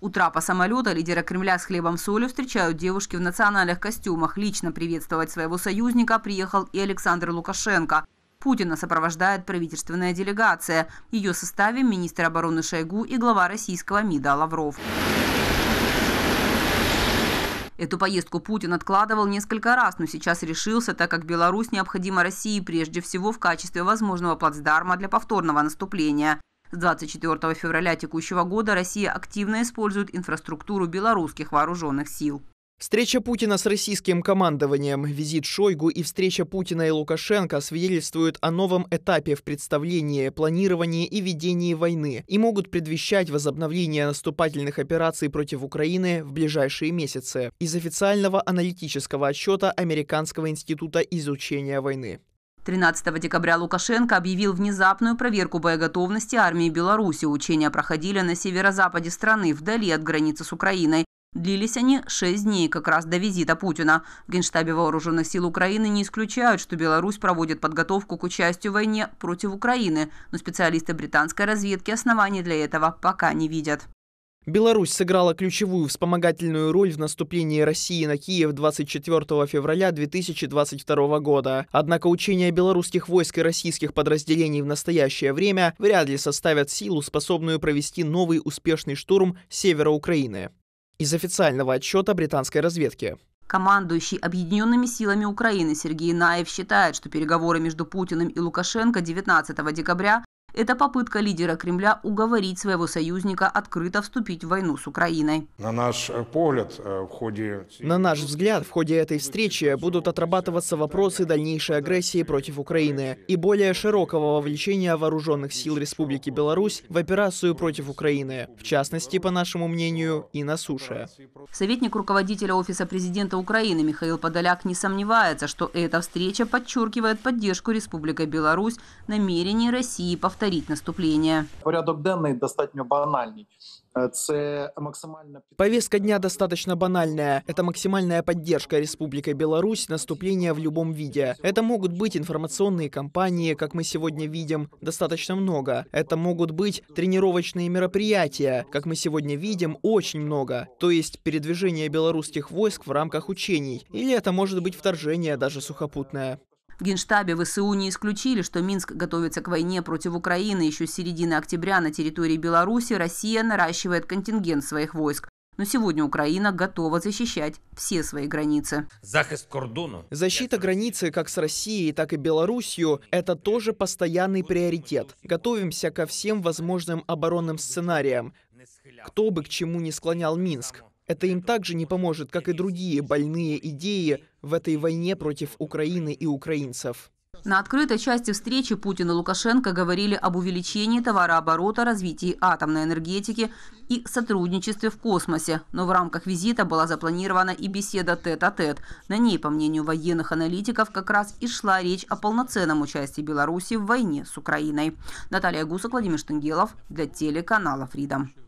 У трапа самолета лидера Кремля с хлебом солью встречают девушки в национальных костюмах. Лично приветствовать своего союзника приехал и Александр Лукашенко. Путина сопровождает правительственная делегация. ее составе министр обороны Шойгу и глава российского МИДа Лавров. Эту поездку Путин откладывал несколько раз, но сейчас решился, так как Беларусь необходима России прежде всего в качестве возможного плацдарма для повторного наступления. С 24 февраля текущего года Россия активно использует инфраструктуру белорусских вооруженных сил. Встреча Путина с российским командованием, визит Шойгу и встреча Путина и Лукашенко свидетельствуют о новом этапе в представлении, планировании и ведении войны и могут предвещать возобновление наступательных операций против Украины в ближайшие месяцы из официального аналитического отчета Американского института изучения войны. 13 декабря Лукашенко объявил внезапную проверку боеготовности армии Беларуси. Учения проходили на северо-западе страны, вдали от границы с Украиной. Длились они шесть дней, как раз до визита Путина. В Генштабе Вооруженных сил Украины не исключают, что Беларусь проводит подготовку к участию в войне против Украины, но специалисты британской разведки оснований для этого пока не видят. Беларусь сыграла ключевую вспомогательную роль в наступлении России на Киев 24 февраля 2022 года. Однако учения белорусских войск и российских подразделений в настоящее время вряд ли составят силу, способную провести новый успешный штурм севера Украины. Из официального отчета британской разведки. Командующий Объединенными силами Украины Сергей Наев считает, что переговоры между Путиным и Лукашенко 19 декабря это попытка лидера Кремля уговорить своего союзника открыто вступить в войну с Украиной. На наш э, погляд, э, в ходе... На наш взгляд, в ходе этой встречи будут отрабатываться вопросы дальнейшей агрессии против Украины и более широкого вовлечения вооруженных сил Республики Беларусь в операцию против Украины, в частности, по нашему мнению, и на суше. Советник руководителя Офиса президента Украины Михаил Подоляк не сомневается, что эта встреча подчеркивает поддержку Республики Беларусь намерений России повторить повторить наступление. Порядок денний достаточно банальный. Повестка дня достаточно банальная. Это максимальная поддержка Республики Беларусь наступления в любом виде. Это могут быть информационные кампании, как мы сегодня видим, достаточно много. Это могут быть тренировочные мероприятия, как мы сегодня видим, очень много. То есть передвижение белорусских войск в рамках учений. Или это может быть вторжение даже сухопутное. В Генштабе ВСУ не исключили, что Минск готовится к войне против Украины. Еще с середины октября на территории Беларуси Россия наращивает контингент своих войск. Но сегодня Украина готова защищать все свои границы. Защита границы как с Россией, так и Белоруссию – это тоже постоянный приоритет. Готовимся ко всем возможным оборонным сценариям, кто бы к чему не склонял Минск. Это им также не поможет, как и другие больные идеи в этой войне против Украины и украинцев. На открытой части встречи Путин и Лукашенко говорили об увеличении товарооборота, развитии атомной энергетики и сотрудничестве в космосе. Но в рамках визита была запланирована и беседа тет-а-тет. -тет. На ней, по мнению военных аналитиков, как раз и шла речь о полноценном участии Беларуси в войне с Украиной. Наталья Гусок, Владимир Штангелов для телеканала «Фридом».